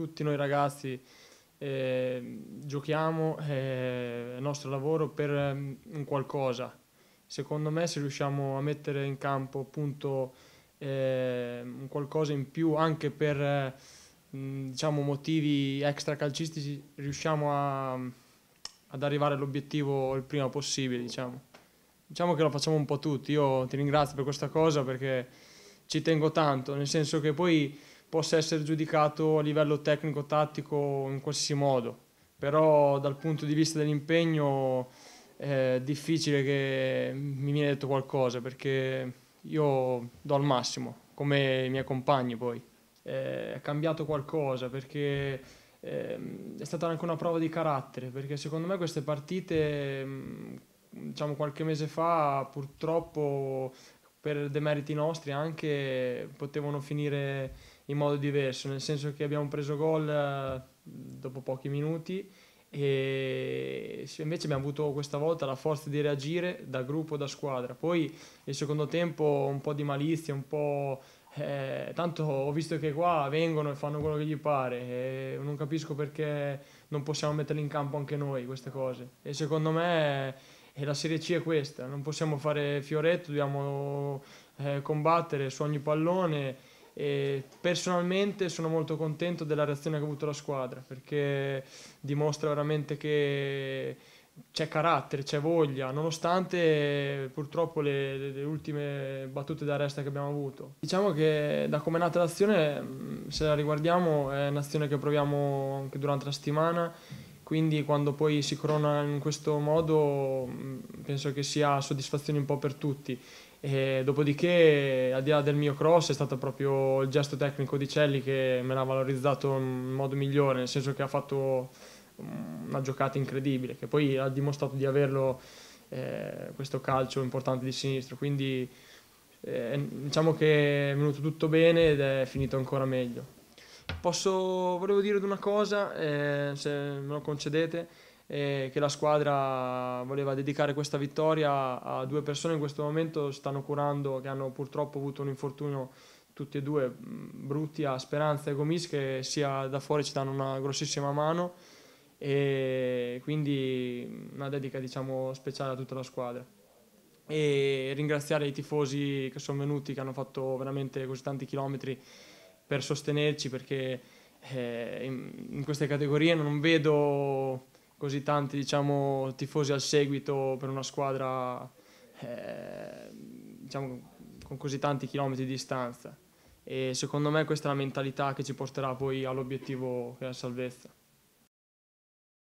tutti noi ragazzi eh, giochiamo, eh, il nostro lavoro per ehm, un qualcosa. Secondo me se riusciamo a mettere in campo appunto eh, un qualcosa in più anche per ehm, diciamo, motivi extra calcistici riusciamo a, ad arrivare all'obiettivo il prima possibile. Diciamo. diciamo che lo facciamo un po' tutti, io ti ringrazio per questa cosa perché ci tengo tanto, nel senso che poi possa essere giudicato a livello tecnico-tattico in qualsiasi modo, però dal punto di vista dell'impegno è difficile che mi viene detto qualcosa perché io do al massimo, come i miei compagni poi. è cambiato qualcosa perché ehm, è stata anche una prova di carattere, perché secondo me queste partite, diciamo qualche mese fa, purtroppo per demeriti nostri anche potevano finire in modo diverso, nel senso che abbiamo preso gol eh, dopo pochi minuti e invece abbiamo avuto questa volta la forza di reagire da gruppo, da squadra. Poi il secondo tempo un po' di malizia, un po'... Eh, tanto ho visto che qua vengono e fanno quello che gli pare, e non capisco perché non possiamo metterli in campo anche noi queste cose. E secondo me e la Serie C è questa, non possiamo fare fioretto, dobbiamo eh, combattere su ogni pallone e personalmente sono molto contento della reazione che ha avuto la squadra perché dimostra veramente che c'è carattere, c'è voglia, nonostante purtroppo le, le, ultime battute d'arresta che abbiamo avuto. Diciamo che da come è nata l'azione, mm, se la riguardiamo, è un'azione che proviamo anche durante la settimana quindi quando poi si corona in questo modo mm, penso che sia soddisfazione un po' per tutti. E dopodiché, al di là del mio cross, è stato proprio il gesto tecnico di Celli che me l'ha valorizzato in modo migliore, nel senso che ha fatto mm, una giocata incredibile, che poi ha dimostrato di averlo eh, questo calcio importante di sinistro. Quindi eh, diciamo che è venuto tutto bene ed è finito ancora meglio. Posso, volevo dire una cosa, eh, se me lo concedete, eh, che la squadra voleva dedicare questa vittoria a due persone in questo momento stanno curando, che hanno purtroppo avuto un infortunio tutti e due mm, brutti a Speranza e Gomis che sia da fuori ci danno una grossissima mano e quindi una dedica diciamo speciale a tutta la squadra e ringraziare i tifosi che sono venuti che hanno fatto veramente così tanti chilometri per sostenerci perché eh, in, in, queste categorie non vedo così tanti diciamo, tifosi al seguito per una squadra eh, diciamo, con così tanti chilometri di distanza e secondo me questa è la mentalità che ci porterà poi all'obiettivo che è la salvezza.